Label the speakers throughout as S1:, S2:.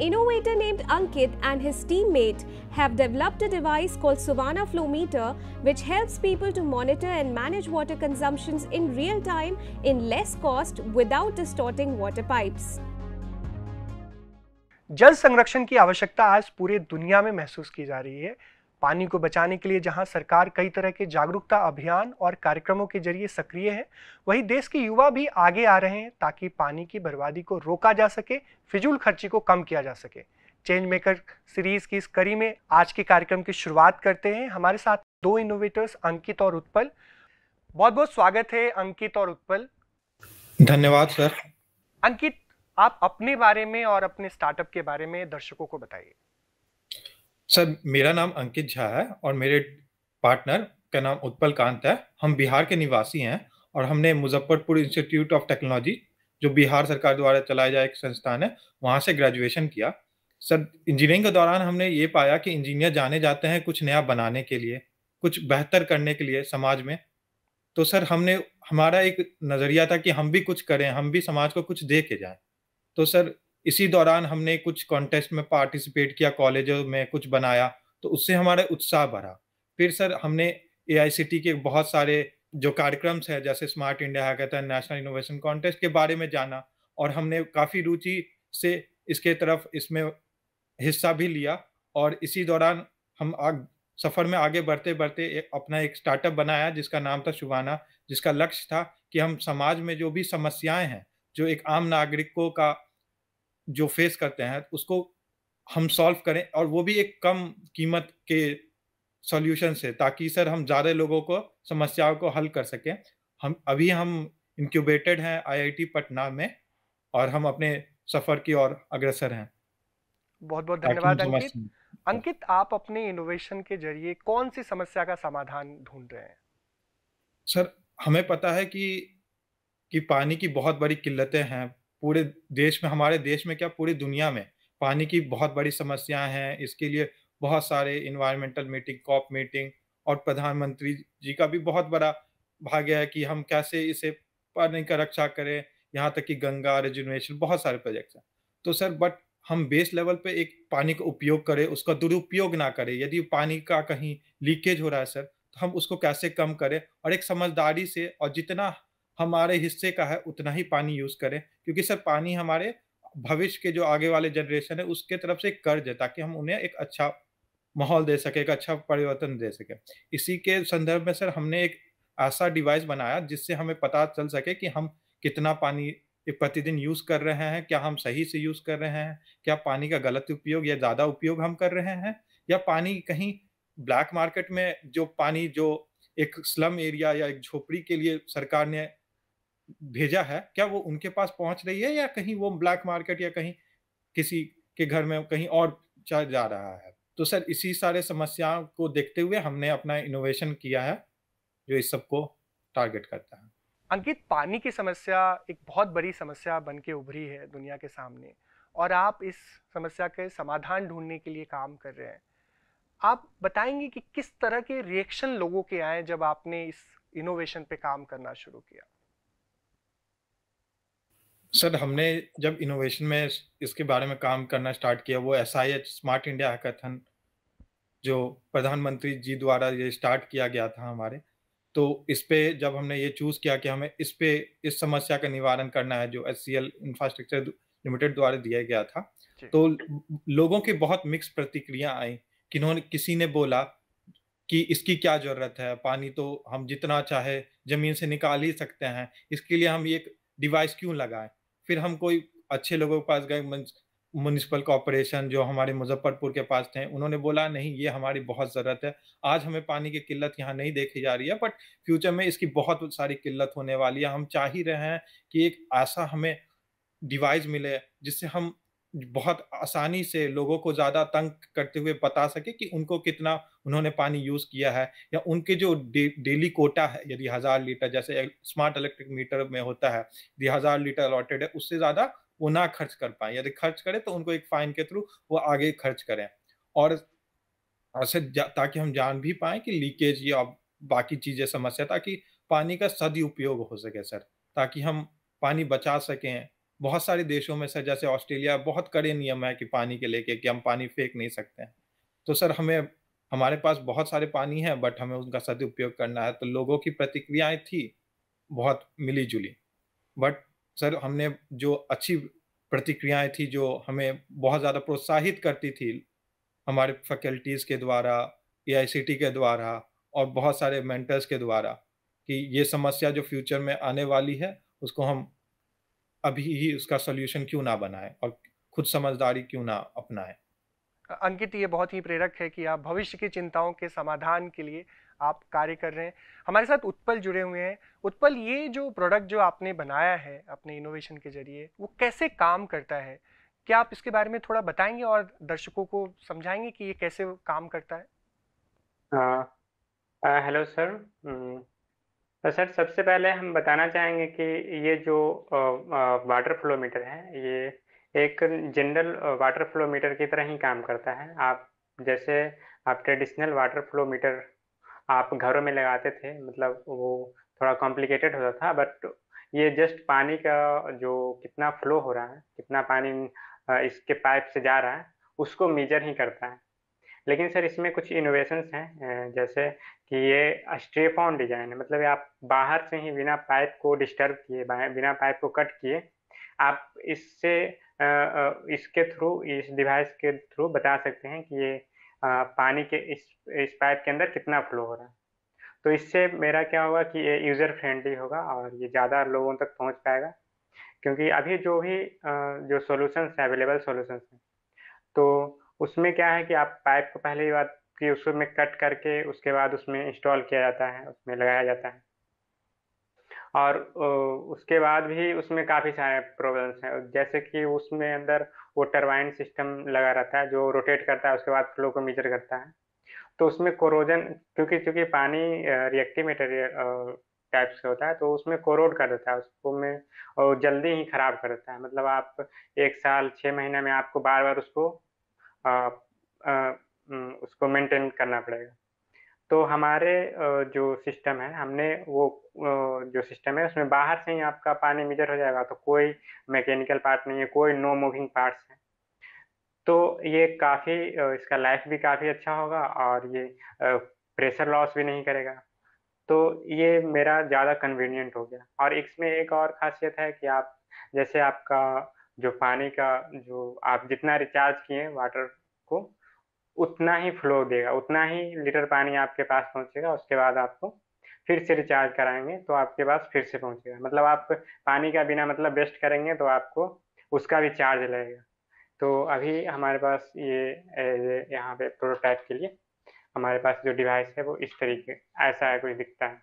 S1: innovator named Ankit and his teammate have developed a device called Suvana Flow Meter which helps people to monitor and manage water consumptions in real time in
S2: less cost without distorting water pipes.
S3: जल संरक्षण की आवश्यकता आज पूरे दुनिया में महसूस की जा रही है पानी को बचाने के लिए जहां सरकार कई तरह के जागरूकता अभियान और कार्यक्रमों के जरिए सक्रिय है वहीं देश के युवा भी आगे आ रहे हैं ताकि पानी की बर्बादी को रोका जा सके फिजूल खर्ची को कम किया जा सके चेंज मेकर सीरीज की इस कड़ी में आज के कार्यक्रम की शुरुआत करते हैं हमारे साथ दो इनोवेटर्स अंकित और उत्पल बहुत बहुत स्वागत है अंकित और उत्पल
S2: धन्यवाद सर
S3: अंकित आप अपने बारे में और अपने स्टार्टअप के बारे में दर्शकों को बताइए
S2: सर मेरा नाम अंकित झा है और मेरे पार्टनर का नाम उत्पल कांत है हम बिहार के निवासी हैं और हमने मुजफ्फरपुर इंस्टीट्यूट ऑफ टेक्नोलॉजी जो बिहार सरकार द्वारा चलाया जाए एक संस्थान है वहाँ से ग्रेजुएशन किया सर इंजीनियरिंग के दौरान हमने ये पाया कि इंजीनियर जाने जाते हैं कुछ नया बनाने के लिए कुछ बेहतर करने के लिए समाज में तो सर हमने हमारा एक नज़रिया था कि हम भी कुछ करें हम भी समाज को कुछ दे के जाएँ तो सर इसी दौरान हमने कुछ कॉन्टेस्ट में पार्टिसिपेट किया कॉलेजों में कुछ बनाया तो उससे हमारा उत्साह बढ़ा फिर सर हमने ए के बहुत सारे जो कार्यक्रम्स है जैसे स्मार्ट इंडिया है नेशनल इनोवेशन कॉन्टेस्ट के बारे में जाना और हमने काफ़ी रुचि से इसके तरफ इसमें हिस्सा भी लिया और इसी दौरान हम आग सफ़र में आगे बढ़ते बढ़ते एक, अपना एक स्टार्टअप बनाया जिसका नाम था शुभाना जिसका लक्ष्य था कि हम समाज में जो भी समस्याएं हैं जो एक आम नागरिकों का जो फेस करते हैं उसको हम सॉल्व करें और वो भी एक कम कीमत के सॉल्यूशन से ताकि सर हम ज़्यादा लोगों को समस्याओं को हल कर सकें हम अभी हम इंक्यूबेटेड हैं आईआईटी पटना में और हम अपने सफ़र की ओर अग्रसर हैं
S3: बहुत बहुत धन्यवाद अंकित हाँ। अंकित आप अपने इनोवेशन के जरिए कौन सी समस्या का समाधान ढूंढ रहे हैं
S2: सर हमें पता है कि कि पानी की बहुत बड़ी किल्लतें हैं पूरे देश में हमारे देश में क्या पूरी दुनिया में पानी की बहुत बड़ी समस्याएं हैं इसके लिए बहुत सारे इन्वायरमेंटल मीटिंग कॉप मीटिंग और प्रधानमंत्री जी का भी बहुत बड़ा भाग्य है कि हम कैसे इसे पानी का रक्षा करें यहाँ तक कि गंगा रिजुनेशन बहुत सारे प्रोजेक्ट्स हैं तो सर बट हम बेस लेवल पे एक पानी का उपयोग करें उसका दुरुपयोग ना करें यदि पानी का कहीं लीकेज हो रहा है सर तो हम उसको कैसे कम करें और एक समझदारी से और जितना हमारे हिस्से का है उतना ही पानी यूज करें क्योंकि सर पानी हमारे भविष्य के जो आगे वाले जनरेशन है उसके तरफ से कर्ज है ताकि हम उन्हें एक अच्छा माहौल दे सके एक अच्छा परिवर्तन दे सके इसी के संदर्भ में सर हमने एक ऐसा डिवाइस बनाया जिससे हमें पता चल सके कि हम कितना पानी प्रतिदिन यूज कर रहे हैं क्या हम सही से यूज कर रहे हैं क्या पानी का गलत उपयोग या ज्यादा उपयोग हम कर रहे हैं या पानी कहीं ब्लैक मार्केट में जो पानी जो एक स्लम एरिया या एक झोपड़ी के लिए सरकार ने भेजा है क्या वो उनके पास पहुंच रही है या कहीं वो ब्लैक मार्केट या कहीं किसी के घर में कहीं और चल जा रहा है तो सर इसी सारे समस्याओं को देखते हुए हमने अपना इनोवेशन किया है जो इस सबको टारगेट करता है
S3: अंकित पानी की समस्या एक बहुत बड़ी समस्या बन के उभरी है दुनिया के सामने और आप इस समस्या के समाधान ढूंढने के लिए काम कर रहे हैं आप बताएंगे कि किस तरह के रिएक्शन लोगों के आए जब आपने इस इनोवेशन पे काम करना शुरू किया
S2: सर हमने जब इनोवेशन में इसके बारे में काम करना स्टार्ट किया वो S I H smart India hackathon जो प्रधानमंत्री जी द्वारा ये स्टार्ट किया गया था हमारे तो इस पे जब हमने ये चूज किया कि हमें इस पे इस समस्या का निवारण करना है जो S C L infrastructure limited द्वारा दिया गया था तो लोगों की बहुत मिक्स प्रतिक्रिया आई किन्होंने किसी ने बोला कि इसकी क्या जरूरत है पानी तो हम जितना चाहे जमीन से निकाल ही सकते हैं इसके लिए हम एक डिवाइस क्यों लगाएं फिर हम कोई अच्छे लोगों के पास गए म्यूनिसिपल कॉरपोरेशन जो हमारे मुजफ्फरपुर के पास थे उन्होंने बोला नहीं ये हमारी बहुत ज़रूरत है आज हमें पानी की किल्लत यहाँ नहीं देखी जा रही है बट फ्यूचर में इसकी बहुत सारी किल्लत होने वाली है हम चाह ही रहे हैं कि एक ऐसा हमें डिवाइस मिले जिससे हम बहुत आसानी से लोगों को ज़्यादा तंग करते हुए बता सके कि उनको कितना उन्होंने पानी यूज़ किया है या उनके जो डे, डेली कोटा है यदि हज़ार लीटर जैसे स्मार्ट इलेक्ट्रिक मीटर में होता है यदि हज़ार लीटर अलॉटेड है उससे ज़्यादा वो ना खर्च कर पाए यदि खर्च करें तो उनको एक फाइन के थ्रू वो आगे खर्च करें और ऐसे ताकि हम जान भी पाए कि लीकेज या बाकी चीज़ें समस्या ताकि पानी का सदुपयोग हो सके सर ताकि हम पानी बचा सकें बहुत सारे देशों में सर जैसे ऑस्ट्रेलिया बहुत कड़े नियम है कि पानी के लेके कि हम पानी फेंक नहीं सकते हैं तो सर हमें हमारे पास बहुत सारे पानी है बट हमें उनका सदुपयोग करना है तो लोगों की प्रतिक्रियाएं थी बहुत मिली जुली बट सर हमने जो अच्छी प्रतिक्रियाएं थी जो हमें बहुत ज़्यादा प्रोत्साहित करती थी हमारे फैकल्टीज़ के द्वारा ए के द्वारा और बहुत सारे मेंटर्स के द्वारा कि ये समस्या जो फ्यूचर में आने वाली है उसको हम अभी ही उसका सोल्यूशन क्यों ना बनाए और खुद समझदारी क्यों ना अपनाए
S3: अंकित ये बहुत ही प्रेरक है कि आप भविष्य की चिंताओं के समाधान के लिए आप कार्य कर रहे हैं हमारे साथ उत्पल जुड़े हुए हैं उत्पल ये जो प्रोडक्ट जो आपने बनाया है अपने इनोवेशन के जरिए वो कैसे काम करता है क्या आप इसके बारे में थोड़ा बताएंगे और दर्शकों को समझाएंगे कि ये कैसे काम करता है
S1: हेलो हाँ। सर तो सर सबसे पहले हम बताना चाहेंगे कि ये जो वाटर फ्लो मीटर है ये एक जनरल वाटर फ्लो मीटर की तरह ही काम करता है आप जैसे आप ट्रेडिशनल वाटर फ्लो मीटर आप घरों में लगाते थे मतलब वो थोड़ा कॉम्प्लिकेटेड होता था बट ये जस्ट पानी का जो कितना फ्लो हो रहा है कितना पानी इसके पाइप से जा रहा है उसको मेजर ही करता है लेकिन सर इसमें कुछ इनोवेशंस हैं जैसे कि ये स्ट्रेप ऑन डिजाइन है मतलब आप बाहर से ही बिना पाइप को डिस्टर्ब किए बिना पाइप को कट किए आप इससे इसके थ्रू इस डिवाइस के थ्रू बता सकते हैं कि ये पानी के इस इस पाइप के अंदर कितना फ्लो हो रहा है तो इससे मेरा क्या होगा कि ये यूज़र फ्रेंडली होगा और ये ज़्यादा लोगों तक पहुंच पाएगा क्योंकि अभी जो भी जो सोल्यूशंस हैं अवेलेबल सोल्यूशंस हैं तो उसमें क्या है कि आप पाइप को पहली बात फिर उसमें कट करके उसके बाद उसमें इंस्टॉल किया जाता है उसमें लगाया जाता है और उसके बाद भी उसमें काफ़ी सारे प्रॉब्लम्स हैं जैसे कि उसमें अंदर वो टरबाइन सिस्टम लगा रहता है जो रोटेट करता है उसके बाद फ्लो को मीटर करता है तो उसमें कोरोजन क्योंकि क्योंकि पानी रिएक्टिव मटेरियल टाइप्स का होता है तो उसमें कोरोड कर देता है उसको में और जल्दी ही ख़राब कर देता है मतलब आप एक साल छः महीने में आपको बार बार उसको आ, आ, हम्म, उसको मेंटेन करना पड़ेगा तो हमारे जो सिस्टम है हमने वो जो सिस्टम है उसमें बाहर से ही आपका पानी मीटर हो जाएगा तो कोई मैकेनिकल पार्ट नहीं है कोई नो मूविंग पार्ट्स है तो ये काफ़ी इसका लाइफ भी काफ़ी अच्छा होगा और ये प्रेशर लॉस भी नहीं करेगा तो ये मेरा ज़्यादा कन्वीनियंट हो गया और इसमें एक और खासियत है कि आप जैसे आपका जो पानी का जो आप जितना रिचार्ज किए वाटर को उतना ही फ्लो देगा उतना ही लीटर पानी आपके पास पहुंचेगा उसके बाद आपको फिर से रिचार्ज कराएंगे तो आपके पास फिर से पहुंचेगा मतलब आप पानी का बिना मतलब वेस्ट करेंगे तो आपको उसका भी चार्ज लगेगा तो अभी हमारे पास ये यहाँ पे प्रोटोटाइप के लिए हमारे पास जो डिवाइस है वो इस तरीके ऐसा है कुछ दिखता है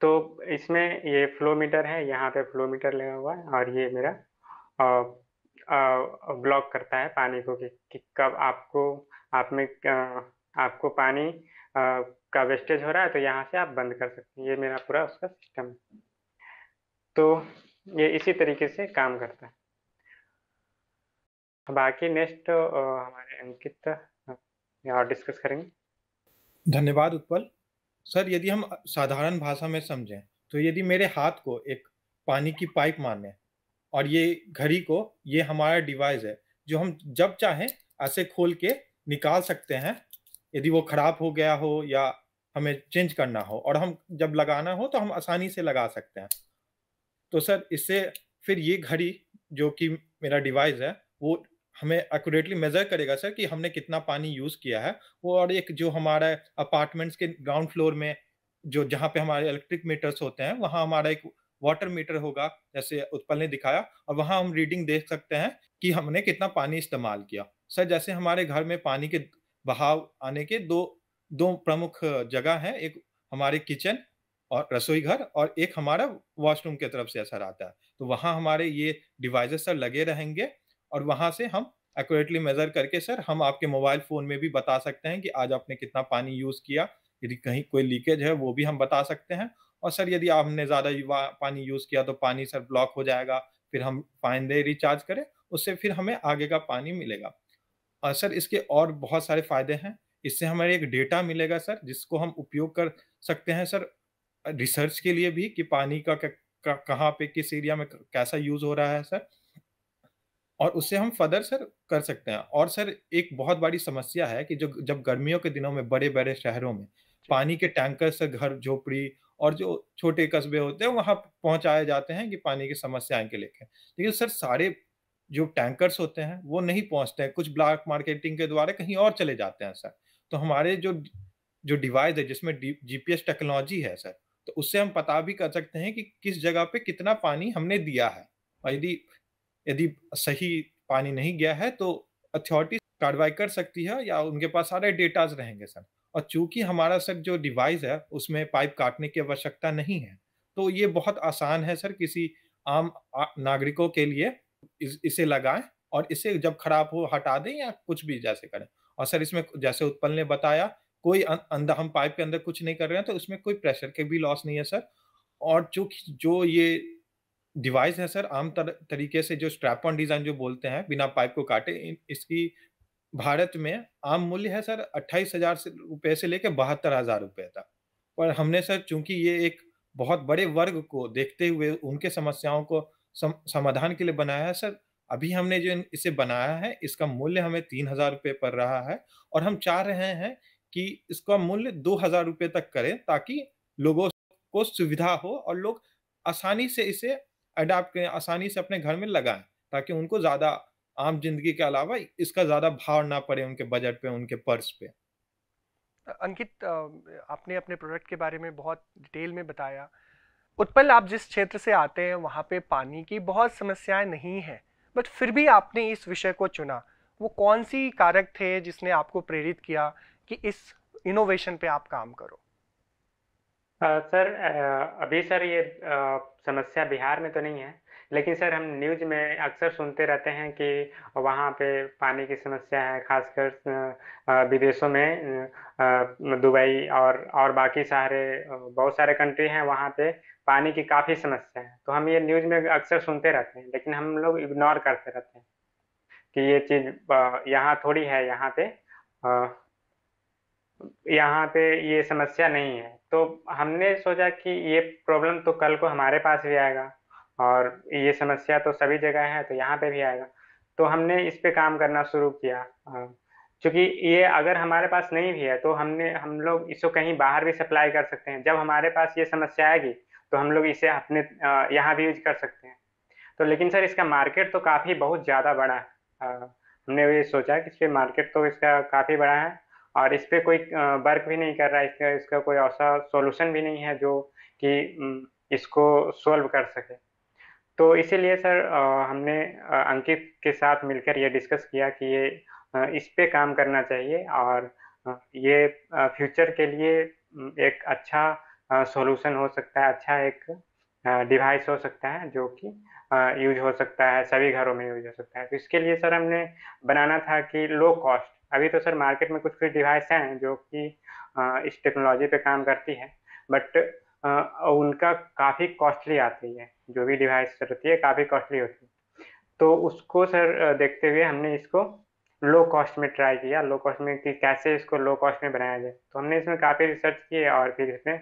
S1: तो इसमें ये फ्लो मीटर है यहाँ पे फ्लो मीटर लगा हुआ है और ये मेरा ब्लॉक करता है पानी को कि, कि कब आपको आप में आपको पानी का वेस्टेज हो रहा है तो यहाँ से आप बंद कर सकते हैं ये मेरा पूरा उसका सिस्टम है तो ये इसी तरीके से काम करता है बाकी नेक्स्ट हमारे अंकित और डिस्कस करेंगे
S2: धन्यवाद उत्पल सर यदि हम साधारण भाषा में समझें तो यदि मेरे हाथ को एक पानी की पाइप लें और ये घड़ी को ये हमारा डिवाइस है जो हम जब चाहें ऐसे खोल के निकाल सकते हैं यदि वो खराब हो गया हो या हमें चेंज करना हो और हम जब लगाना हो तो हम आसानी से लगा सकते हैं तो सर इससे फिर ये घड़ी जो कि मेरा डिवाइस है वो हमें एक्यूरेटली मेजर करेगा सर कि हमने कितना पानी यूज किया है वो और एक जो हमारा अपार्टमेंट्स के ग्राउंड फ्लोर में जो जहाँ पे हमारे इलेक्ट्रिक मीटर्स होते हैं वहाँ हमारा एक वाटर मीटर होगा जैसे उत्पल ने दिखाया और वहां हम रीडिंग देख सकते हैं कि हमने कितना पानी इस्तेमाल किया सर जैसे हमारे घर में पानी के बहाव आने के दो दो प्रमुख जगह हैं एक हमारे किचन और रसोई घर और एक हमारा वॉशरूम की तरफ से असर आता है तो वहाँ हमारे ये डिवाइसेस सर लगे रहेंगे और वहाँ से हम एक्यूरेटली मेजर करके सर हम आपके मोबाइल फोन में भी बता सकते हैं कि आज आपने कितना पानी यूज किया यदि कहीं कोई लीकेज है वो भी हम बता सकते हैं और सर यदि आपने ज़्यादा पानी यूज़ किया तो पानी सर ब्लॉक हो जाएगा फिर हम फाइन दे रिचार्ज करें उससे फिर हमें आगे का पानी मिलेगा और सर इसके और बहुत सारे फायदे हैं इससे हमारे एक डेटा मिलेगा सर जिसको हम उपयोग कर सकते हैं सर रिसर्च के लिए भी कि पानी का कहाँ पे किस एरिया में कैसा यूज हो रहा है सर और उससे हम फर्दर सर कर सकते हैं और सर एक बहुत बड़ी समस्या है कि जो जब गर्मियों के दिनों में बड़े बड़े शहरों में पानी के टैंकर सर घर झोपड़ी और जो छोटे कस्बे होते हैं वहाँ पहुँचाए जाते हैं कि पानी की समस्याएं के लेकर लेकिन सर सारे जो टैंकर्स होते हैं वो नहीं पहुँचते हैं कुछ ब्लैक मार्केटिंग के द्वारा कहीं और चले जाते हैं सर तो हमारे जो जो डिवाइस है जिसमें जीपीएस टेक्नोलॉजी है सर तो उससे हम पता भी कर सकते हैं कि किस जगह पे कितना पानी हमने दिया है और यदि यदि सही पानी नहीं गया है तो अथॉरिटी कार्रवाई कर सकती है या उनके पास सारे डेटाज रहेंगे सर और चूंकि हमारा सर जो डिवाइस है उसमें पाइप काटने की आवश्यकता नहीं है तो ये बहुत आसान है सर किसी आम नागरिकों के लिए इस, इसे लगाएं और इसे जब खराब हो हटा दें या कुछ भी जैसे करें और सर इसमें जैसे उत्पल ने बताया कोई अंदर हम पाइप के अंदर कुछ नहीं कर रहे हैं तो उसमें कोई प्रेशर के भी लॉस नहीं है सर और चूंकि जो ये डिवाइस है सर आम तर, तरीके से जो स्ट्रैप ऑन डिज़ाइन जो बोलते हैं बिना पाइप को काटे इसकी भारत में आम मूल्य है सर अट्ठाईस हजार से रुपये से लेकर बहत्तर हजार रुपये तक पर हमने सर चूंकि ये एक बहुत बड़े वर्ग को देखते हुए उनके समस्याओं को सम, समाधान के लिए बनाया है सर अभी हमने जो इसे बनाया है इसका मूल्य हमें तीन हजार रुपये पड़ रहा है और हम चाह रहे हैं कि इसका मूल्य दो हजार रुपये तक करें ताकि लोगों को सुविधा हो और लोग आसानी से इसे अडाप्ट करें आसानी से अपने घर में लगाएं ताकि उनको ज़्यादा आम जिंदगी के अलावा इसका ज़्यादा भार ना पड़े उनके बजट पे उनके पर्स पे
S3: अंकित आपने अपने प्रोडक्ट के बारे में बहुत डिटेल में बताया उत्पल आप जिस क्षेत्र से आते हैं वहाँ पे पानी की बहुत समस्याएं नहीं हैं बट फिर भी आपने इस विषय को चुना वो कौन सी कारक थे जिसने आपको प्रेरित किया कि इस इनोवेशन पे आप
S1: काम करो आ, सर आ, अभी सर ये आ, समस्या बिहार में तो नहीं है लेकिन सर हम न्यूज में अक्सर सुनते रहते हैं कि वहाँ पे पानी की समस्या है खासकर विदेशों में दुबई और और बाकी सारे बहुत सारे कंट्री हैं वहाँ पे पानी की काफ़ी समस्या है तो हम ये न्यूज में अक्सर सुनते रहते हैं लेकिन हम लोग इग्नोर करते रहते हैं कि ये चीज़ यहाँ थोड़ी है यहाँ पे यहाँ पे ये समस्या नहीं है तो हमने सोचा कि ये प्रॉब्लम तो कल को हमारे पास भी आएगा और ये समस्या तो सभी जगह है तो यहाँ पे भी आएगा तो हमने इस पे काम करना शुरू किया क्योंकि ये अगर हमारे पास नहीं भी है तो हमने हम लोग इसको कहीं बाहर भी सप्लाई कर सकते हैं जब हमारे पास ये समस्या आएगी तो हम लोग इसे अपने यहाँ भी यूज कर सकते हैं तो लेकिन सर इसका मार्केट तो काफ़ी बहुत ज़्यादा बड़ा है हमने ये सोचा कि इस पर मार्केट तो इसका काफ़ी बड़ा है और इस पर कोई वर्क भी नहीं कर रहा है इसका इसका कोई ऐसा सोल्यूशन भी नहीं है जो कि इसको सोल्व कर सके तो इसीलिए सर हमने अंकित के साथ मिलकर ये डिस्कस किया कि ये इस पे काम करना चाहिए और ये फ्यूचर के लिए एक अच्छा सॉल्यूशन हो सकता है अच्छा एक डिवाइस हो सकता है जो कि यूज हो सकता है सभी घरों में यूज हो सकता है तो इसके लिए सर हमने बनाना था कि लो कॉस्ट अभी तो सर मार्केट में कुछ कुछ डिवाइस हैं जो कि इस टेक्नोलॉजी पे काम करती है बट उनका काफ़ी कॉस्टली आती है जो भी डिवाइस होती है काफ़ी कॉस्टली होती है तो उसको सर देखते हुए हमने इसको लो कॉस्ट में ट्राई किया लो कॉस्ट में कि कैसे इसको लो कॉस्ट में बनाया जाए तो हमने इसमें काफ़ी रिसर्च किए और फिर इसमें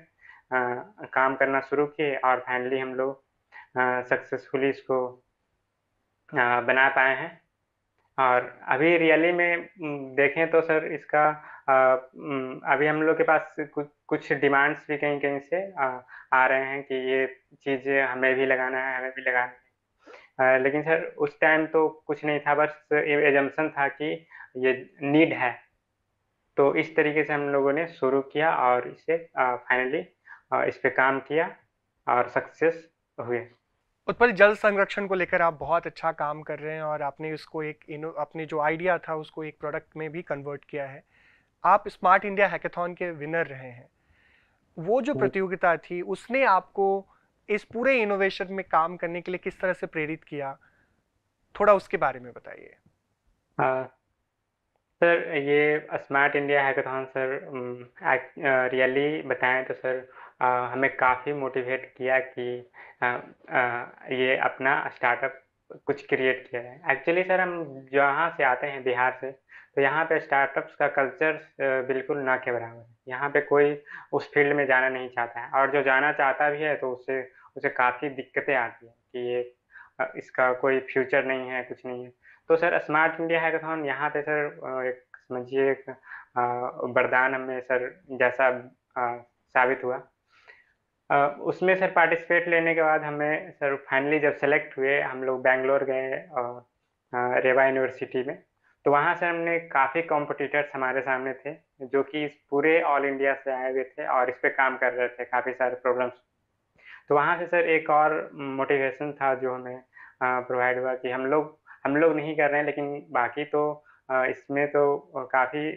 S1: काम करना शुरू किए और फाइनली हम लोग सक्सेसफुली इसको आ, बना पाए हैं और अभी रियली में देखें तो सर इसका अभी हम लोग के पास कुछ कुछ डिमांड्स भी कहीं कहीं से आ रहे हैं कि ये चीज़ें हमें भी लगाना है हमें भी लगाना है लेकिन सर उस टाइम तो कुछ नहीं था बस एजम्सन था कि ये नीड है तो इस तरीके से हम लोगों ने शुरू किया और इसे फाइनली इस पर काम किया और सक्सेस हुए
S3: उत्पल जल संरक्षण को लेकर आप बहुत अच्छा काम कर रहे हैं और आपने इसको एक अपने जो आइडिया था उसको एक प्रोडक्ट में भी कन्वर्ट किया है आप स्मार्ट इंडिया हैकेथॉन के विनर रहे हैं वो जो हम्म। प्रतियोगिता थी उसने आपको इस पूरे इनोवेशन में काम करने के लिए किस तरह से प्रेरित किया थोड़ा उसके बारे में बताइए
S1: हाँ। सर ये smart India hackathon sir really बताएं तो सर हमें काफ़ी मोटिवेट किया कि ये अपना स्टार्टअप कुछ क्रिएट किया है एक्चुअली सर हम जहाँ से आते हैं बिहार से तो यहाँ पे स्टार्टअप्स का कल्चर बिल्कुल ना के बराबर है यहाँ पे कोई उस फील्ड में जाना नहीं चाहता है और जो जाना चाहता भी है तो उसे उसे काफ़ी दिक्कतें आती हैं कि ये इसका कोई फ्यूचर नहीं है कुछ नहीं है तो सर स्मार्ट इंडिया है हैकाथॉन यहाँ पे सर एक समझिए एक वरदान हमें सर जैसा साबित हुआ उसमें सर पार्टिसिपेट लेने के बाद हमें सर फाइनली जब सेलेक्ट हुए हम लोग बैंगलोर गए और रेवा यूनिवर्सिटी में तो वहाँ से हमने काफ़ी कॉम्पिटिटर्स हमारे सामने थे जो कि इस पूरे ऑल इंडिया से आए हुए थे और इस पर काम कर रहे थे काफ़ी सारे प्रॉब्लम्स तो वहाँ से सर एक और मोटिवेशन था जो हमें प्रोवाइड हुआ कि हम लोग हम लोग नहीं कर रहे हैं लेकिन बाकी तो इसमें तो काफ़ी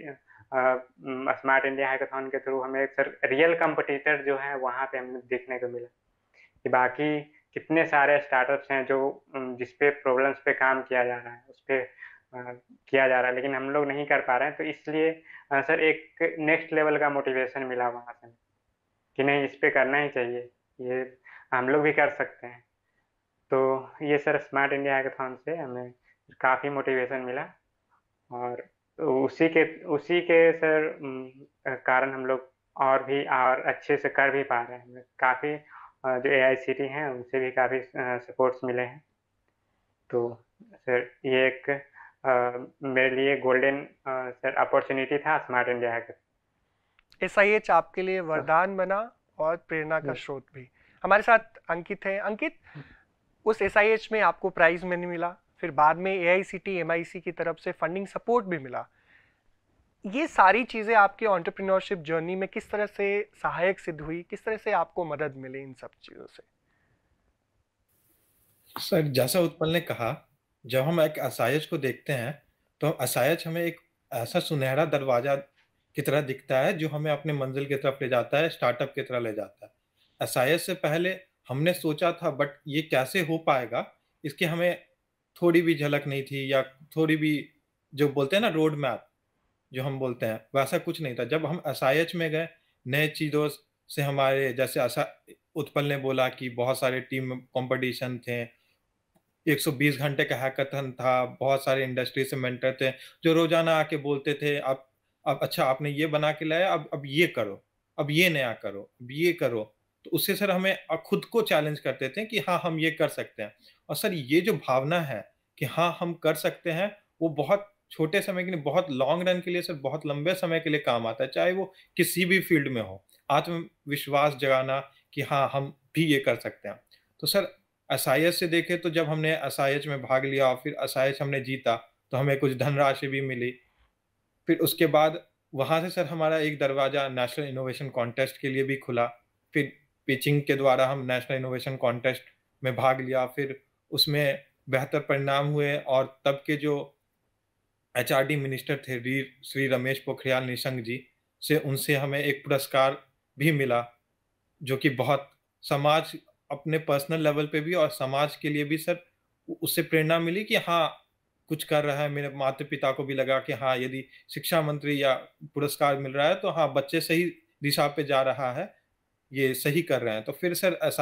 S1: स्मार्ट इंडिया हैकाथन के थ्रू हमें एक सर रियल कंपटीटर जो है वहाँ पे हमें देखने को मिला कि बाकी कितने सारे स्टार्टअप्स हैं जो जिसपे प्रॉब्लम्स पे काम किया जा रहा है उस पर किया जा रहा है लेकिन हम लोग नहीं कर पा रहे हैं तो इसलिए सर एक नेक्स्ट लेवल का मोटिवेशन मिला वहाँ से कि नहीं इस पर करना ही चाहिए ये हम लोग भी कर सकते हैं तो ये सर स्मार्ट इंडिया हैकाथन से हमें काफ़ी मोटिवेशन मिला और उसी के उसी के सर कारण हम लोग और भी और अच्छे से कर भी पा रहे हैं काफ़ी जो ए आई सी टी हैं उनसे भी काफ़ी सपोर्ट्स मिले हैं तो सर ये एक मेरे लिए गोल्डन सर अपॉर्चुनिटी था स्मार्ट इंडिया का एस आई एच
S3: आपके लिए हाँ। वरदान बना और प्रेरणा का हाँ। स्रोत भी हमारे साथ अंकित हैं अंकित हाँ। उस एस आई एच में आपको प्राइज मैंने मिला फिर बाद में ए आई की तरफ से फंडिंग सपोर्ट भी मिला ये सारी चीज़ें आपके ऑन्टरप्रीनोरशिप जर्नी में किस तरह से सहायक सिद्ध हुई किस तरह से आपको मदद मिली इन सब चीज़ों से
S2: सर जैसा उत्पल ने कहा जब हम एक असायज को देखते हैं तो असायज हमें एक ऐसा सुनहरा दरवाज़ा की तरह दिखता है जो हमें अपने मंजिल की तरफ ले जाता है स्टार्टअप की तरह ले जाता है असायज से पहले हमने सोचा था बट ये कैसे हो पाएगा इसके हमें थोड़ी भी झलक नहीं थी या थोड़ी भी जो बोलते हैं ना रोड मैप जो हम बोलते हैं वैसा कुछ नहीं था जब हम एस में गए नए चीज़ों से हमारे जैसे ऐसा उत्पल ने बोला कि बहुत सारे टीम कंपटीशन थे 120 घंटे का हैकथन था बहुत सारे इंडस्ट्री से मेंटर थे जो रोजाना आके बोलते थे आप अब अच्छा आपने ये बना के लाया अब अब ये करो अब ये नया करो अब ये करो तो उससे सर हमें खुद को चैलेंज करते थे कि हाँ हम ये कर सकते हैं और सर ये जो भावना है कि हाँ हम कर सकते हैं वो बहुत छोटे समय के लिए बहुत लॉन्ग रन के लिए सिर्फ बहुत लंबे समय के लिए काम आता है चाहे वो किसी भी फील्ड में हो आत्मविश्वास जगाना कि हाँ हम भी ये कर सकते हैं तो सर असाइज से देखें तो जब हमने असाइज में भाग लिया और फिर असाइज हमने जीता तो हमें कुछ धनराशि भी मिली फिर उसके बाद वहाँ से सर हमारा एक दरवाज़ा नेशनल इनोवेशन कॉन्टेस्ट के लिए भी खुला फिर पिचिंग के द्वारा हम नेशनल इनोवेशन कॉन्टेस्ट में भाग लिया फिर उसमें बेहतर परिणाम हुए और तब के जो एच मिनिस्टर थे श्री रमेश पोखरियाल निशंक जी से उनसे हमें एक पुरस्कार भी मिला जो कि बहुत समाज अपने पर्सनल लेवल पे भी और समाज के लिए भी सर उससे प्रेरणा मिली कि हाँ कुछ कर रहा है मेरे माता पिता को भी लगा कि हाँ यदि शिक्षा मंत्री या पुरस्कार मिल रहा है तो हाँ बच्चे सही दिशा पे जा रहा है ये सही कर रहे हैं तो फिर सर एस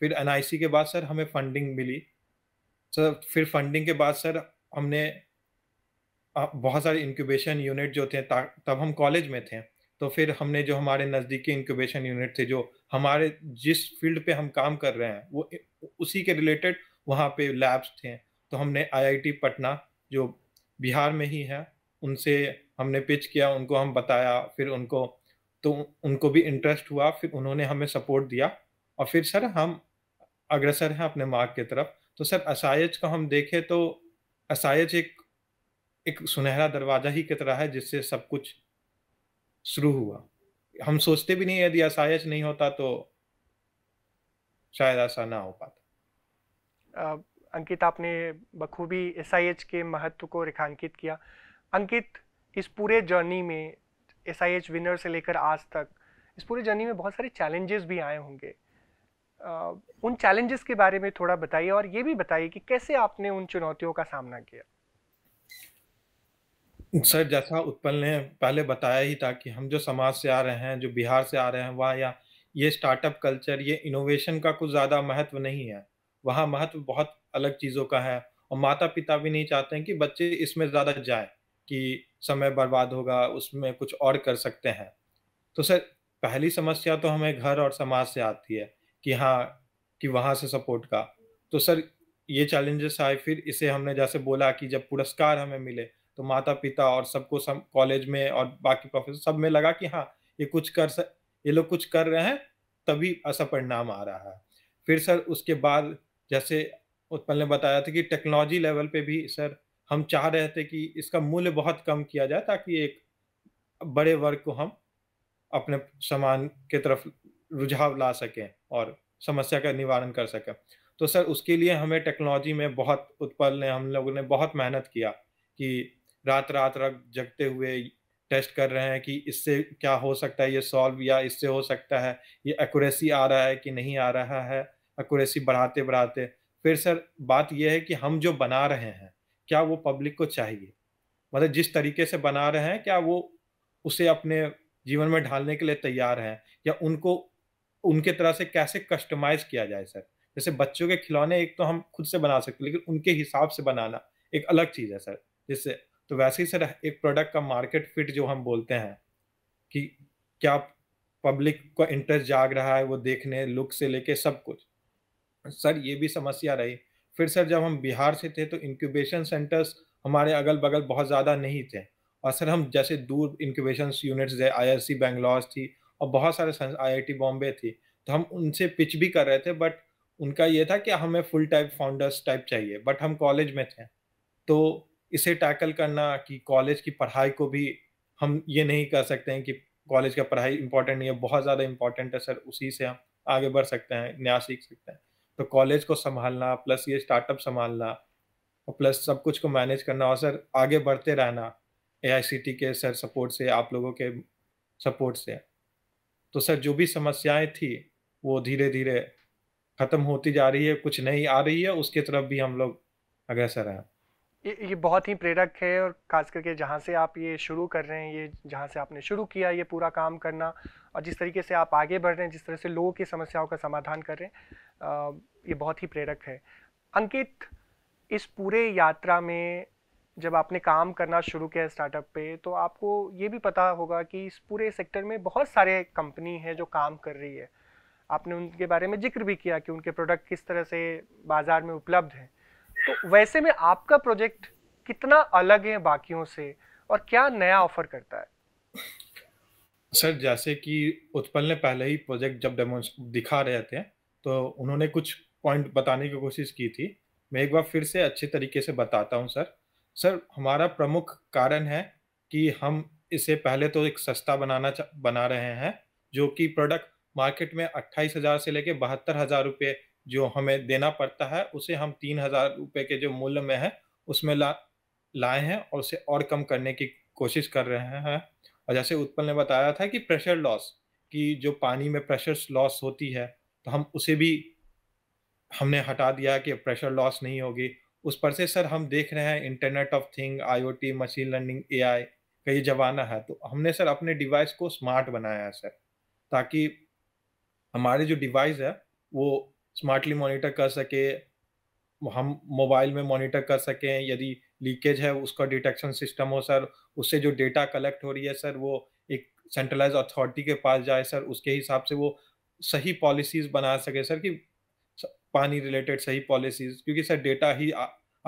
S2: फिर एन के बाद सर हमें फंडिंग मिली सर फिर फंडिंग के बाद सर हमने बहुत सारे इंक्यूबेशन यूनिट जो थे तब हम कॉलेज में थे तो फिर हमने जो हमारे नज़दीकी इंक्यूबेशन यूनिट थे जो हमारे जिस फील्ड पे हम काम कर रहे हैं वो उसी के रिलेटेड वहाँ पे लैब्स थे तो हमने आईआईटी पटना जो बिहार में ही है उनसे हमने पिच किया उनको हम बताया फिर उनको तो उनको भी इंटरेस्ट हुआ फिर उन्होंने हमें सपोर्ट दिया और फिर सर हम अग्रसर हैं अपने मार्ग की तरफ तो सर असायच का हम देखें तो असायच एक एक सुनहरा दरवाज़ा ही की तरह है जिससे सब कुछ शुरू हुआ हम सोचते भी नहीं यदि असाइज नहीं होता तो शायद ऐसा ना हो
S3: पाता अंकित आपने बखूबी एस के महत्व को रेखांकित किया अंकित इस पूरे जर्नी में एस विनर से लेकर आज तक इस पूरे जर्नी में बहुत सारे चैलेंजेस भी आए होंगे उन चैलेंजेस के बारे में थोड़ा बताइए और ये भी बताइए कि कैसे आपने उन चुनौतियों का सामना किया
S2: सर जैसा उत्पल ने पहले बताया ही था कि हम जो समाज से आ रहे हैं जो बिहार से आ रहे हैं वहाँ या ये स्टार्टअप कल्चर ये इनोवेशन का कुछ ज़्यादा महत्व नहीं है वहाँ महत्व बहुत अलग चीज़ों का है और माता पिता भी नहीं चाहते हैं कि बच्चे इसमें ज़्यादा जाए कि समय बर्बाद होगा उसमें कुछ और कर सकते हैं तो सर पहली समस्या तो हमें घर और समाज से आती है कि हाँ कि वहाँ से सपोर्ट का तो सर ये चैलेंजेस आए फिर इसे हमने जैसे बोला कि जब पुरस्कार हमें मिले तो माता पिता और सबको सब कॉलेज में और बाकी प्रोफेसर सब में लगा कि हाँ ये कुछ कर सक ये लोग कुछ कर रहे हैं तभी ऐसा परिणाम आ रहा है फिर सर उसके बाद जैसे उत्पल ने बताया था कि टेक्नोलॉजी लेवल पे भी सर हम चाह रहे थे कि इसका मूल्य बहुत कम किया जाए ताकि एक बड़े वर्ग को हम अपने सामान के तरफ रुझाव ला सकें और समस्या का निवारण कर सकें तो सर उसके लिए हमें टेक्नोलॉजी में बहुत उत्पल ने हम लोगों ने बहुत मेहनत किया कि रात रात रात जगते हुए टेस्ट कर रहे हैं कि इससे क्या हो सकता है ये सॉल्व या इससे हो सकता है ये एक्यूरेसी आ रहा है कि नहीं आ रहा है एक्यूरेसी बढ़ाते बढ़ाते फिर सर बात यह है कि हम जो बना रहे हैं क्या वो पब्लिक को चाहिए मतलब जिस तरीके से बना रहे हैं क्या वो उसे अपने जीवन में ढालने के लिए तैयार हैं या उनको उनके तरह से कैसे कस्टमाइज किया जाए सर जैसे बच्चों के खिलौने एक तो हम खुद से बना सकते लेकिन उनके हिसाब से बनाना एक अलग चीज़ है सर जैसे तो वैसे ही सर एक प्रोडक्ट का मार्केट फिट जो हम बोलते हैं कि क्या पब्लिक का इंटरेस्ट जाग रहा है वो देखने लुक से लेके सब कुछ सर ये भी समस्या रही फिर सर जब हम बिहार से थे तो इंक्यूबेशन सेंटर्स हमारे अगल बगल बहुत ज़्यादा नहीं थे और सर हम जैसे दूर incubation units I I C Bangalore थी और बहुत सारे आईआईटी बॉम्बे थी तो हम उनसे पिच भी कर रहे थे बट उनका ये था कि हमें फुल टाइप फाउंडर्स टाइप चाहिए बट हम कॉलेज में थे तो इसे टैकल करना कि कॉलेज की पढ़ाई को भी हम ये नहीं कर सकते हैं कि कॉलेज का पढ़ाई इंपॉर्टेंट नहीं है बहुत ज़्यादा इंपॉर्टेंट है सर उसी से हम आगे बढ़ सकते हैं नया सीख सकते हैं तो कॉलेज को संभालना प्लस ये स्टार्टअप संभालना और प्लस सब कुछ को मैनेज करना और सर आगे बढ़ते रहना ए के सर सपोर्ट से आप लोगों के सपोर्ट से तो सर जो भी समस्याएं थी वो धीरे धीरे खत्म होती जा रही है कुछ नई आ रही है उसके तरफ भी हम लोग अग्रसर हैं
S3: ये, ये बहुत ही प्रेरक है और खास करके जहाँ से आप ये शुरू कर रहे हैं ये जहाँ से आपने शुरू किया ये पूरा काम करना और जिस तरीके से आप आगे बढ़ रहे हैं जिस तरह से लोगों की समस्याओं का समाधान कर रहे हैं आ, ये बहुत ही प्रेरक है अंकित इस पूरे यात्रा में जब आपने काम करना शुरू किया स्टार्टअप पे तो आपको ये भी पता होगा कि इस पूरे सेक्टर में बहुत सारे कंपनी है जो काम कर रही है आपने उनके बारे में जिक्र भी किया कि उनके प्रोडक्ट किस तरह से बाज़ार में उपलब्ध हैं तो वैसे में आपका प्रोजेक्ट कितना अलग है बाकियों से और क्या नया ऑफर करता है
S2: सर जैसे कि उत्पल ने पहले ही प्रोजेक्ट जब डेमो दिखा रहे थे तो उन्होंने कुछ पॉइंट बताने की कोशिश की थी मैं एक बार फिर से अच्छे तरीके से बताता हूँ सर सर हमारा प्रमुख कारण है कि हम इसे पहले तो एक सस्ता बनाना बना रहे हैं जो कि प्रोडक्ट मार्केट में अट्ठाईस हज़ार से लेके बहत्तर हज़ार रुपये जो हमें देना पड़ता है उसे हम तीन हज़ार रुपये के जो मूल्य में है उसमें ला लाए हैं और उसे और कम करने की कोशिश कर रहे हैं और जैसे उत्पल ने बताया था कि प्रेशर लॉस कि जो पानी में प्रेशर लॉस होती है तो हम उसे भी हमने हटा दिया कि प्रेशर लॉस नहीं होगी उस पर से सर हम देख रहे हैं internet of thing IOT machine learning AI का ये जमाना है तो हमने सर अपने डिवाइस को स्मार्ट बनाया है सर ताकि हमारे जो डिवाइस है वो स्मार्टली मॉनिटर कर सके हम मोबाइल में मॉनिटर कर सकें यदि लीकेज है उसका डिटेक्शन सिस्टम हो सर उससे जो डेटा कलेक्ट हो रही है सर वो एक सेंट्रलाइज अथॉरिटी के पास जाए सर उसके हिसाब से वो सही पॉलिसीज बना सके सर कि पानी रिलेटेड सही पॉलिसीज क्योंकि सर डेटा ही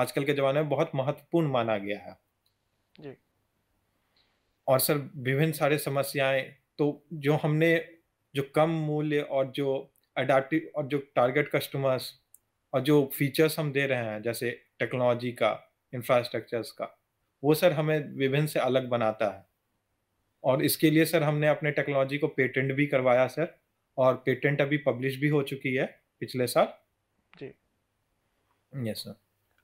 S2: आजकल के ज़माने में बहुत महत्वपूर्ण माना गया है। जी। और सर विभिन्न सारे समस्याएं तो जो हमने जो कम मूल्य और जो अडैप्टिव और जो टारगेट कस्टमर्स और जो फीचर्स हम दे रहे हैं जैसे टेक्नोलॉजी का, इंफ्रास्ट्रक्चर्स का, वो सर हमें विभिन्न से अलग बनाता है। और इसके लिए सर हमने अपने टेक्नोलॉजी को पेटेंट भी करवाया सर और पेटेंट अभी पब्लिश भी हो चुकी है पिछले साल। जी। Yes sir.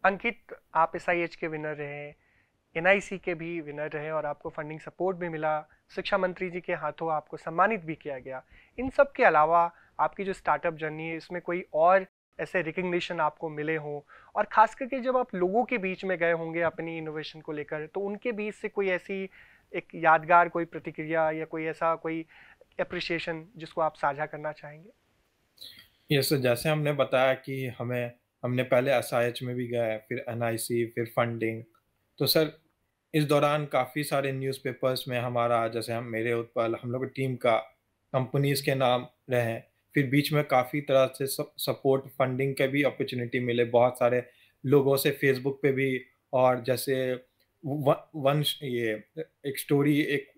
S3: अंकित आप एस के विनर रहे एन के भी विनर रहे और आपको फंडिंग सपोर्ट भी मिला शिक्षा मंत्री जी के हाथों आपको सम्मानित भी किया गया इन सब के अलावा आपकी जो स्टार्टअप जर्नी है इसमें कोई और ऐसे रिकग्निशन आपको मिले हों और ख़ास करके जब आप लोगों के बीच में गए होंगे अपनी इनोवेशन को लेकर तो उनके बीच से कोई ऐसी एक यादगार कोई प्रतिक्रिया या कोई ऐसा कोई अप्रिशिएशन जिसको आप साझा करना चाहेंगे
S2: यस yes, जैसे हमने बताया कि हमें हमने पहले एस में भी गए फिर एन फिर फंडिंग तो सर इस दौरान काफ़ी सारे न्यूज़पेपर्स में हमारा जैसे हम मेरे उत्पल हम लोग टीम का कंपनीज के नाम रहे फिर बीच में काफ़ी तरह से सपोर्ट फंडिंग के भी अपॉर्चुनिटी मिले बहुत सारे लोगों से फेसबुक पे भी और जैसे वन, ये एक स्टोरी एक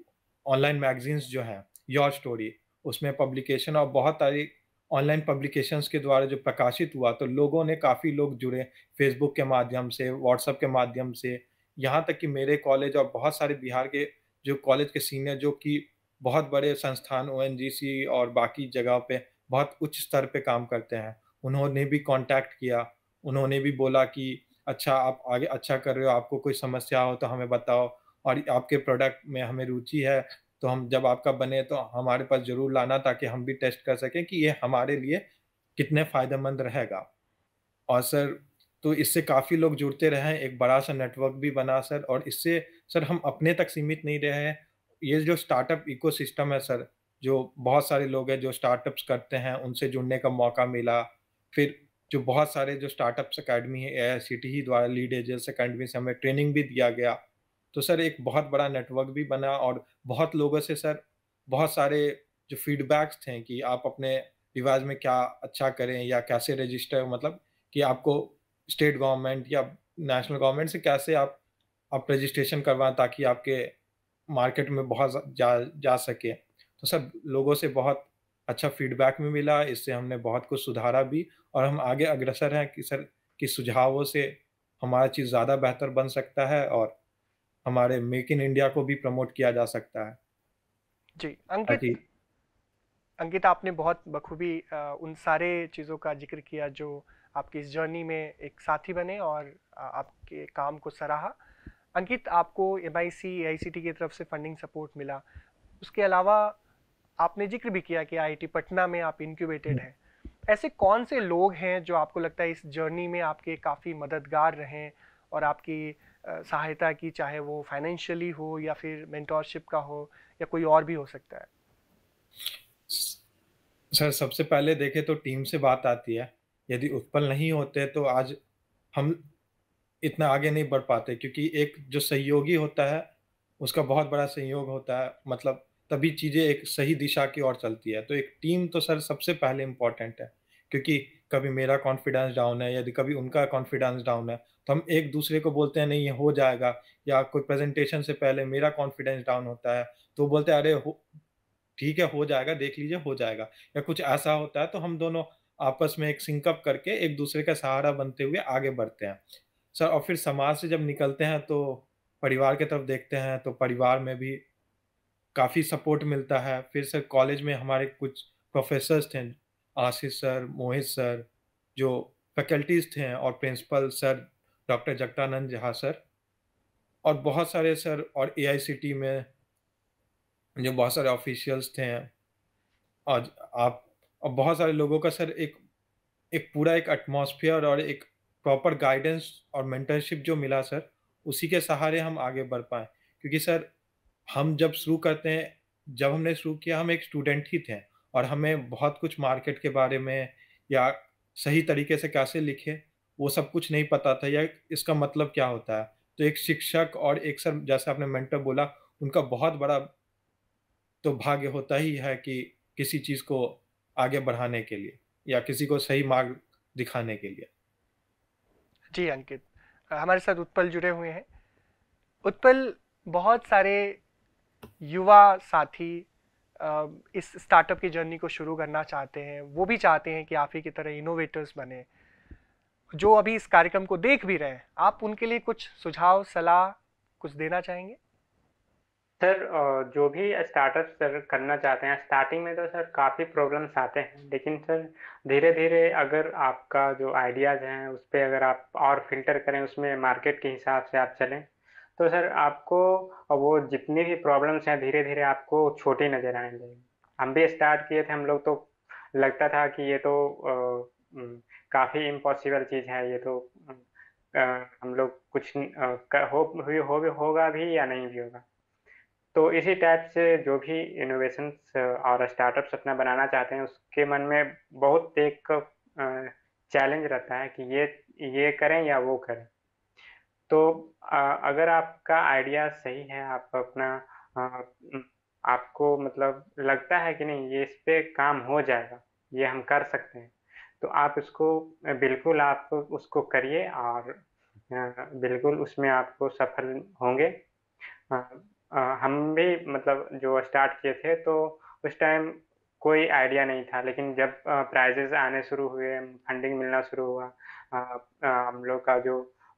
S2: ऑनलाइन मैगजीन्स जो हैं योर स्टोरी उसमें पब्लिकेशन और बहुत सारी ऑनलाइन पब्लिकेशंस के द्वारा जो प्रकाशित हुआ तो लोगों ने काफ़ी लोग जुड़े फेसबुक के माध्यम से व्हाट्सअप के माध्यम से यहाँ तक कि मेरे कॉलेज और बहुत सारे बिहार के जो कॉलेज के सीनियर जो कि बहुत बड़े संस्थान ओ और बाकी जगह पे बहुत उच्च स्तर पे काम करते हैं उन्होंने भी कांटेक्ट किया उन्होंने भी बोला कि अच्छा आप आगे अच्छा कर रहे हो आपको कोई समस्या हो तो हमें बताओ और आपके प्रोडक्ट में हमें रुचि है तो हम जब आपका बने तो हमारे पास जरूर लाना ताकि हम भी टेस्ट कर सकें कि ये हमारे लिए कितने फ़ायदेमंद रहेगा और सर तो इससे काफ़ी लोग जुड़ते रहें एक बड़ा सा नेटवर्क भी बना सर और इससे सर हम अपने तक सीमित नहीं रहे हैं ये जो स्टार्टअप इकोसिस्टम है सर जो बहुत सारे लोग हैं जो स्टार्टअप्स करते हैं उनसे जुड़ने का मौका मिला फिर जो बहुत सारे जो स्टार्टअप्स अकेडमी है ए ही द्वारा लीड एजेंस अकेडमी से हमें ट्रेनिंग भी दिया गया तो सर एक बहुत बड़ा नेटवर्क भी बना और बहुत लोगों से सर बहुत सारे जो फीडबैक्स थे कि आप अपने रिवाज में क्या अच्छा करें या कैसे रजिस्टर मतलब कि आपको स्टेट गवर्नमेंट या नेशनल गवर्नमेंट से कैसे आप आप रजिस्ट्रेशन करवाएं ताकि आपके मार्केट में बहुत जा जा सके तो सर लोगों से बहुत अच्छा फीडबैक भी मिला इससे हमने बहुत कुछ सुधारा भी और हम आगे अग्रसर हैं कि सर कि सुझावों से हमारा चीज़ ज़्यादा बेहतर बन सकता है और हमारे मेक इन इंडिया को भी प्रमोट किया जा सकता है
S3: जी अंकित अंकित आपने बहुत बखूबी उन सारे चीज़ों का जिक्र किया जो आपकी इस जर्नी में एक साथी बने और आपके काम को सराहा अंकित आपको एम आई सी की तरफ से फंडिंग सपोर्ट मिला उसके अलावा आपने जिक्र भी किया कि आईआईटी पटना में आप इनक्यूबेटेड हम्म। हैं ऐसे कौन से लोग हैं जो आपको लगता है इस जर्नी में आपके काफ़ी मददगार रहे और आपकी सहायता की चाहे वो फाइनेंशियली हो या फिर मेंटोरशिप का हो या कोई और भी हो सकता है
S2: सर सबसे पहले देखे तो टीम से बात आती है यदि उत्पल नहीं होते तो आज हम इतना आगे नहीं बढ़ पाते क्योंकि एक जो सहयोगी होता है उसका बहुत बड़ा सहयोग होता है मतलब तभी चीज़ें एक सही दिशा की ओर चलती है तो एक टीम तो सर सबसे पहले इम्पॉर्टेंट है क्योंकि कभी मेरा कॉन्फिडेंस डाउन है यदि कभी उनका कॉन्फिडेंस डाउन है तो हम एक दूसरे को बोलते हैं नहीं ये हो जाएगा या कोई प्रेजेंटेशन से पहले मेरा कॉन्फिडेंस डाउन होता है तो बोलते हैं अरे हो ठीक है हो जाएगा देख लीजिए हो जाएगा या कुछ ऐसा होता है तो हम दोनों आपस में एक सिंकअप करके एक दूसरे का सहारा बनते हुए आगे बढ़ते हैं सर और फिर समाज से जब निकलते हैं तो परिवार की तरफ देखते हैं तो परिवार में भी काफ़ी सपोर्ट मिलता है फिर सर कॉलेज में हमारे कुछ प्रोफेसर्स थे आशीष सर मोहित सर जो फैकल्टीज थे और principal sir doctor Jagatanand Jha sir और बहुत सारे सर और ए में जो बहुत सारे ऑफिशियल्स थे और आप और बहुत सारे लोगों का सर एक एक पूरा एक एटमॉस्फेयर और एक प्रॉपर गाइडेंस और मेंटरशिप जो मिला सर उसी के सहारे हम आगे बढ़ पाए क्योंकि सर हम जब शुरू करते हैं जब हमने शुरू किया हम एक स्टूडेंट ही थे और हमें बहुत कुछ मार्केट के बारे में या सही तरीके से कैसे लिखे वो सब कुछ नहीं पता था या इसका मतलब क्या होता है तो एक शिक्षक और एक सर जैसे आपने मेंटर बोला उनका बहुत बड़ा तो भाग्य होता ही है कि किसी चीज़ को आगे बढ़ाने के लिए या किसी को सही मार्ग दिखाने के लिए
S3: जी अंकित हमारे साथ उत्पल जुड़े हुए हैं उत्पल बहुत सारे युवा साथी इस स्टार्टअप की जर्नी को शुरू करना चाहते हैं वो भी चाहते हैं कि आप ही की तरह इनोवेटर्स बने जो अभी इस कार्यक्रम को देख भी रहे हैं आप उनके लिए कुछ सुझाव सलाह कुछ देना चाहेंगे
S1: सर जो भी स्टार्टअप सर करना चाहते हैं स्टार्टिंग में तो सर काफ़ी प्रॉब्लम्स आते हैं लेकिन सर धीरे धीरे अगर आपका जो आइडियाज़ हैं उस पर अगर आप और फिल्टर करें उसमें मार्केट के हिसाब से आप चलें तो सर आपको वो जितनी भी प्रॉब्लम्स हैं धीरे धीरे आपको छोटी नज़र आएंगे हम भी स्टार्ट किए थे हम लोग तो लगता था कि ये तो काफ़ी इम्पॉसिबल चीज़ है ये तो आ, हम लोग कुछ होप हो, भी हो, होगा भी या नहीं भी होगा तो इसी टाइप से जो भी इनोवेशन और स्टार्टअप्स अपना बनाना चाहते हैं उसके मन में बहुत एक चैलेंज रहता है कि ये ये करें या वो करें तो अगर आपका आइडिया सही है आप अपना आपको मतलब लगता है कि नहीं ये इस पर काम हो जाएगा ये हम कर सकते हैं तो आप उसको बिल्कुल आप उसको करिए और बिल्कुल उसमें आपको सफल होंगे हम भी मतलब जो स्टार्ट किए थे तो उस टाइम कोई आइडिया नहीं था लेकिन जब प्राइजेस आने शुरू हुए फंडिंग मिलना शुरू हुआ हम लोग का जो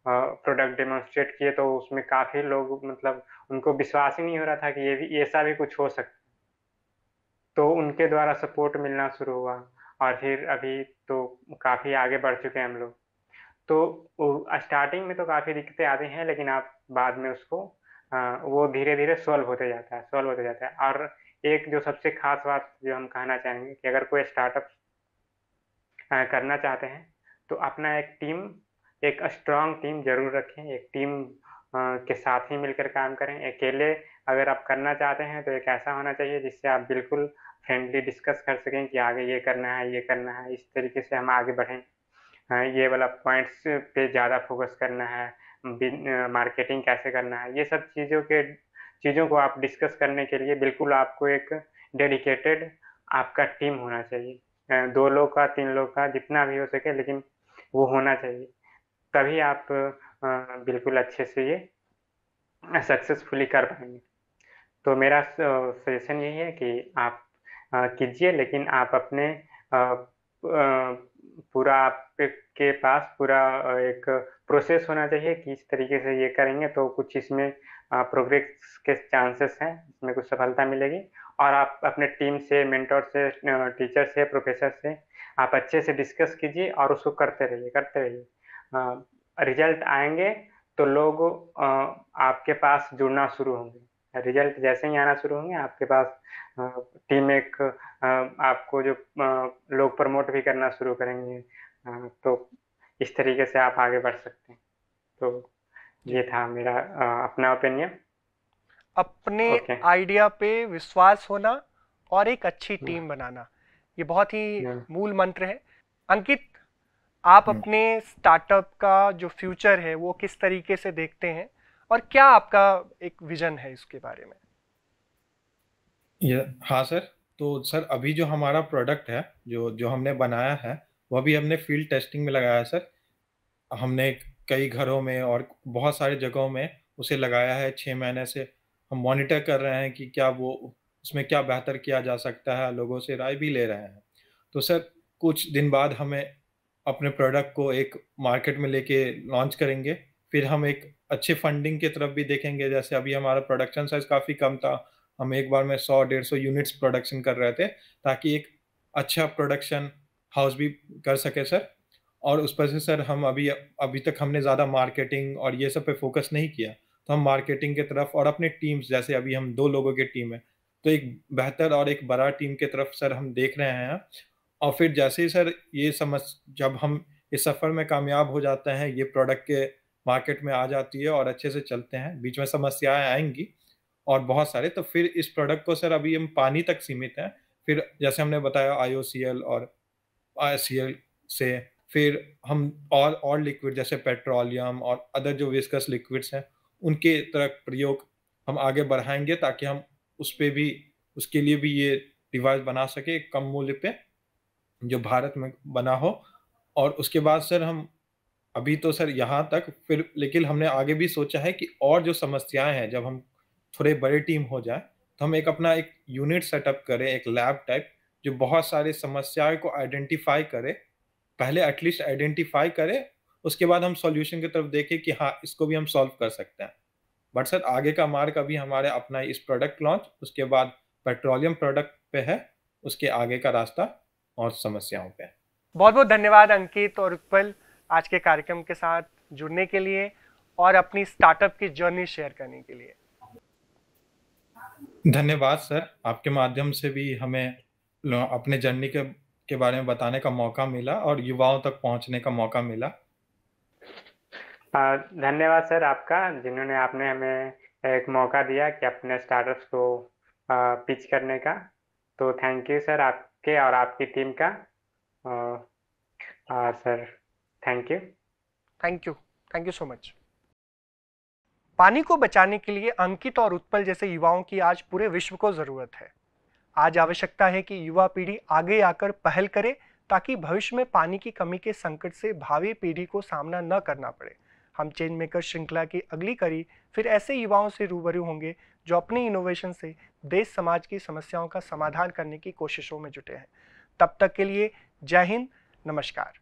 S1: प्रोडक्ट डेमोन्स्ट्रेट किए तो उसमें काफ़ी लोग मतलब उनको विश्वास ही नहीं हो रहा था कि ये भी ऐसा भी कुछ हो सकता तो उनके द्वारा सपोर्ट मिलना शुरू हुआ और फिर अभी तो काफ़ी आगे बढ़ चुके हैं हम लोग तो स्टार्टिंग में तो काफ़ी दिक्कतें आती हैं लेकिन आप बाद में उसको आ, वो धीरे धीरे सॉल्व होते जाता है सॉल्व होते जाता है और एक जो सबसे खास बात जो हम कहना चाहेंगे कि अगर कोई स्टार्टअप करना चाहते हैं तो अपना एक टीम एक स्ट्रांग टीम जरूर रखें एक टीम के साथ ही मिलकर काम करें अकेले अगर आप करना चाहते हैं तो एक ऐसा होना चाहिए जिससे आप बिल्कुल फ्रेंडली डिस्कस कर सकें कि आगे ये करना है ये करना है इस तरीके से हम आगे बढ़ें हाँ, ये वाला पॉइंट्स पे ज़्यादा फोकस करना है मार्केटिंग कैसे करना है ये सब चीज़ों के चीज़ों को आप डिस्कस करने के लिए बिल्कुल आपको एक डेडिकेटेड आपका टीम होना चाहिए दो लोग का तीन लोग का जितना भी हो सके लेकिन वो होना चाहिए तभी आप बिल्कुल अच्छे से ये सक्सेसफुली कर पाएंगे तो मेरा सजेशन यही है कि आप कीजिए लेकिन आप अपने पूरा आपके पास पूरा एक प्रोसेस होना चाहिए कि इस तरीके से ये करेंगे तो कुछ इसमें प्रोग्रेस के चांसेस हैं इसमें कुछ सफलता मिलेगी और आप अपने टीम से मेंटोर से टीचर से प्रोफेसर से आप अच्छे से डिस्कस कीजिए और उसको करते रहिए करते रहिए रिजल्ट आएंगे तो लोग आपके पास जुड़ना शुरू होंगे रिजल्ट जैसे ही आना शुरू होंगे आपके पास टीम एक आपको जो लोग प्रमोट भी करना शुरू करेंगे तो इस तरीके से आप आगे बढ़ सकते हैं तो ये था मेरा अपना ओपिनियन
S3: अपने आइडिया पे विश्वास होना और एक अच्छी टीम हम्म। बनाना ये बहुत ही हम्म। मूल मंत्र है अंकित आप हम्म। अपने स्टार्टअप का जो फ्यूचर है वो किस तरीके से देखते हैं और क्या आपका एक विजन है इसके बारे में
S2: हाँ सर तो सर अभी जो हमारा प्रोडक्ट है जो जो हमने बनाया है वह भी हमने फील्ड टेस्टिंग में लगाया है सर हमने कई घरों में और बहुत सारे जगहों में उसे लगाया है छः महीने से हम मॉनिटर कर रहे हैं कि क्या वो उसमें क्या बेहतर किया जा सकता है लोगों से राय भी ले रहे हैं तो सर कुछ दिन बाद हमें अपने प्रोडक्ट को एक मार्केट में लेके लॉन्च करेंगे फिर हम एक अच्छे फंडिंग की तरफ भी देखेंगे जैसे अभी हमारा प्रोडक्शन साइज काफ़ी कम था हम एक बार में सौ डेढ़ सौ यूनिट्स प्रोडक्शन कर रहे थे ताकि एक अच्छा प्रोडक्शन हाउस भी कर सके सर और उस पर से सर हम अभी अभी तक हमने ज़्यादा मार्केटिंग और ये सब पे फोकस नहीं किया तो हम मार्केटिंग की तरफ और अपने टीम्स जैसे अभी हम दो लोगों की टीम है तो एक बेहतर और एक बड़ा टीम की तरफ सर हम देख रहे हैं और फिर जैसे ही सर ये समझ जब हम इस सफ़र में कामयाब हो जाते हैं ये प्रोडक्ट के मार्केट में आ जाती है और अच्छे से चलते हैं बीच में समस्याएं आएंगी और बहुत सारे तो फिर इस प्रोडक्ट को सर अभी हम पानी तक सीमित हैं फिर जैसे हमने बताया आई और आई से फिर हम और और लिक्विड जैसे पेट्रोलियम और अदर जो विस्कस लिक्विड्स हैं उनके तरह प्रयोग हम आगे बढ़ाएंगे ताकि हम उस पर भी उसके लिए भी ये डिवाइस बना सके कम मूल्य पे जो भारत में बना हो और उसके बाद सर हम अभी तो सर यहाँ तक फिर लेकिन हमने आगे भी सोचा है कि और जो समस्याएं हैं जब हम थोड़े बड़े टीम हो जाए तो हम एक अपना एक यूनिट सेटअप करें एक लैब टाइप जो बहुत सारे समस्याएं को आइडेंटिफाई करे पहले एटलीस्ट आइडेंटिफाई करे उसके बाद हम सॉल्यूशन की तरफ देखें कि हाँ इसको भी हम सॉल्व कर सकते हैं बट सर आगे का मार्ग अभी हमारे अपना इस प्रोडक्ट लॉन्च उसके बाद पेट्रोलियम प्रोडक्ट पे है उसके आगे का रास्ता और समस्याओं पे
S3: बहुत बहुत धन्यवाद अंकित और उत्पल आज के कार्यक्रम के साथ जुड़ने के लिए और अपनी स्टार्टअप की जर्नी शेयर करने के लिए
S2: धन्यवाद सर आपके माध्यम से भी हमें अपने जर्नी के के बारे में बताने का मौका मिला और युवाओं तक पहुंचने का मौका मिला
S1: धन्यवाद सर आपका जिन्होंने आपने हमें एक मौका दिया कि अपने स्टार्टअप्स को पिच करने का तो थैंक यू सर आपके और आपकी टीम का आ, sir thank you
S3: thank you thank you so much पानी को बचाने के लिए अंकित और उत्पल जैसे युवाओं की आज पूरे विश्व को ज़रूरत है आज आवश्यकता है कि युवा पीढ़ी आगे आकर पहल करे ताकि भविष्य में पानी की कमी के संकट से भावी पीढ़ी को सामना न करना पड़े हम चेंज मेकर श्रृंखला की अगली कड़ी फिर ऐसे युवाओं से रूबरू होंगे जो अपने इनोवेशन से देश समाज की समस्याओं का समाधान करने की कोशिशों में जुटे हैं तब तक के लिए जय हिंद नमस्कार